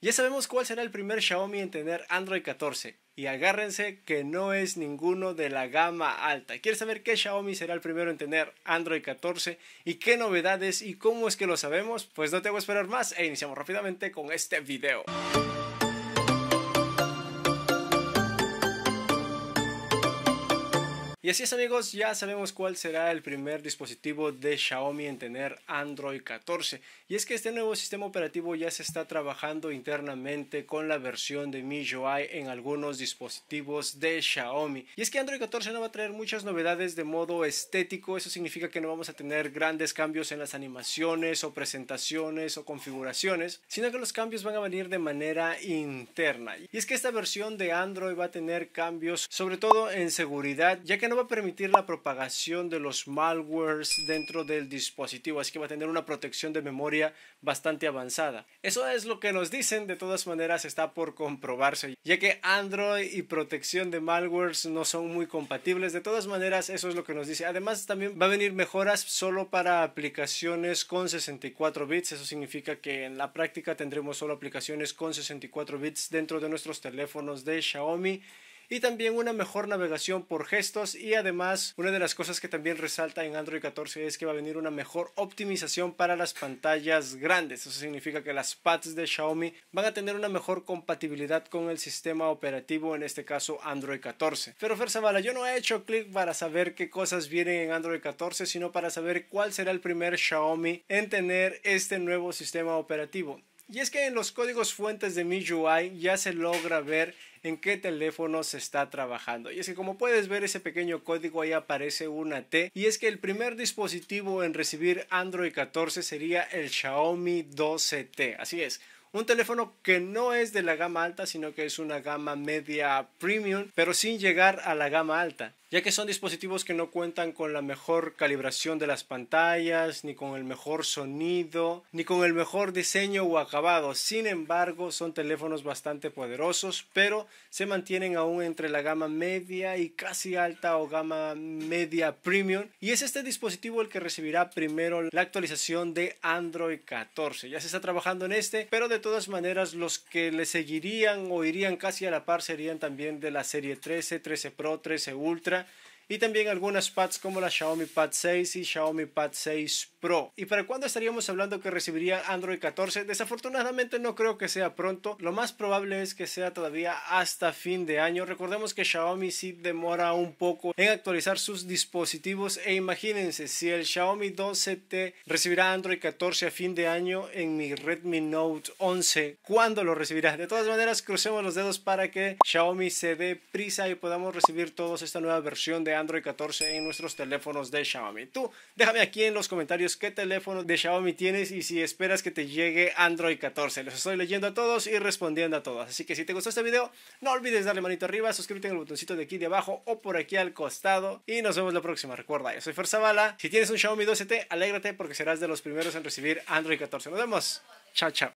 Ya sabemos cuál será el primer Xiaomi en tener Android 14 y agárrense que no es ninguno de la gama alta. ¿Quieres saber qué Xiaomi será el primero en tener Android 14 y qué novedades y cómo es que lo sabemos? Pues no te voy a esperar más e iniciamos rápidamente con este video. Y así es amigos, ya sabemos cuál será el primer dispositivo de Xiaomi en tener Android 14. Y es que este nuevo sistema operativo ya se está trabajando internamente con la versión de MIUI en algunos dispositivos de Xiaomi. Y es que Android 14 no va a traer muchas novedades de modo estético, eso significa que no vamos a tener grandes cambios en las animaciones o presentaciones o configuraciones, sino que los cambios van a venir de manera interna. Y es que esta versión de Android va a tener cambios sobre todo en seguridad, ya que no a permitir la propagación de los malwares dentro del dispositivo, así que va a tener una protección de memoria bastante avanzada. Eso es lo que nos dicen, de todas maneras está por comprobarse, ya que Android y protección de malwares no son muy compatibles, de todas maneras eso es lo que nos dice. Además también va a venir mejoras solo para aplicaciones con 64 bits, eso significa que en la práctica tendremos solo aplicaciones con 64 bits dentro de nuestros teléfonos de Xiaomi y también una mejor navegación por gestos y además una de las cosas que también resalta en Android 14 es que va a venir una mejor optimización para las pantallas grandes. Eso significa que las pads de Xiaomi van a tener una mejor compatibilidad con el sistema operativo, en este caso Android 14. Pero Fer yo no he hecho clic para saber qué cosas vienen en Android 14, sino para saber cuál será el primer Xiaomi en tener este nuevo sistema operativo. Y es que en los códigos fuentes de MIUI ya se logra ver en qué teléfono se está trabajando. Y es que como puedes ver ese pequeño código ahí aparece una T. Y es que el primer dispositivo en recibir Android 14 sería el Xiaomi 12T. Así es. Un teléfono que no es de la gama alta, sino que es una gama media premium, pero sin llegar a la gama alta ya que son dispositivos que no cuentan con la mejor calibración de las pantallas, ni con el mejor sonido, ni con el mejor diseño o acabado. Sin embargo, son teléfonos bastante poderosos, pero se mantienen aún entre la gama media y casi alta o gama media premium. Y es este dispositivo el que recibirá primero la actualización de Android 14. Ya se está trabajando en este, pero de todas maneras los que le seguirían o irían casi a la par serían también de la serie 13, 13 Pro, 13 Ultra y también algunas pads como la Xiaomi Pad 6 y Xiaomi Pad 6 Pro. ¿Y para cuándo estaríamos hablando que recibiría Android 14? Desafortunadamente no creo que sea pronto, lo más probable es que sea todavía hasta fin de año. Recordemos que Xiaomi sí demora un poco en actualizar sus dispositivos e imagínense si el Xiaomi 12T recibirá Android 14 a fin de año en mi Redmi Note 11, ¿cuándo lo recibirá? De todas maneras, crucemos los dedos para que Xiaomi se dé prisa y podamos recibir todos esta nueva versión de Android 14 en nuestros teléfonos de Xiaomi. Tú déjame aquí en los comentarios qué teléfono de Xiaomi tienes y si esperas que te llegue Android 14. Los estoy leyendo a todos y respondiendo a todos Así que si te gustó este video, no olvides darle manito arriba, suscríbete en el botoncito de aquí de abajo o por aquí al costado. Y nos vemos la próxima. Recuerda, yo soy Bala. Si tienes un Xiaomi 12T, alégrate porque serás de los primeros en recibir Android 14. Nos vemos. Chao, chao.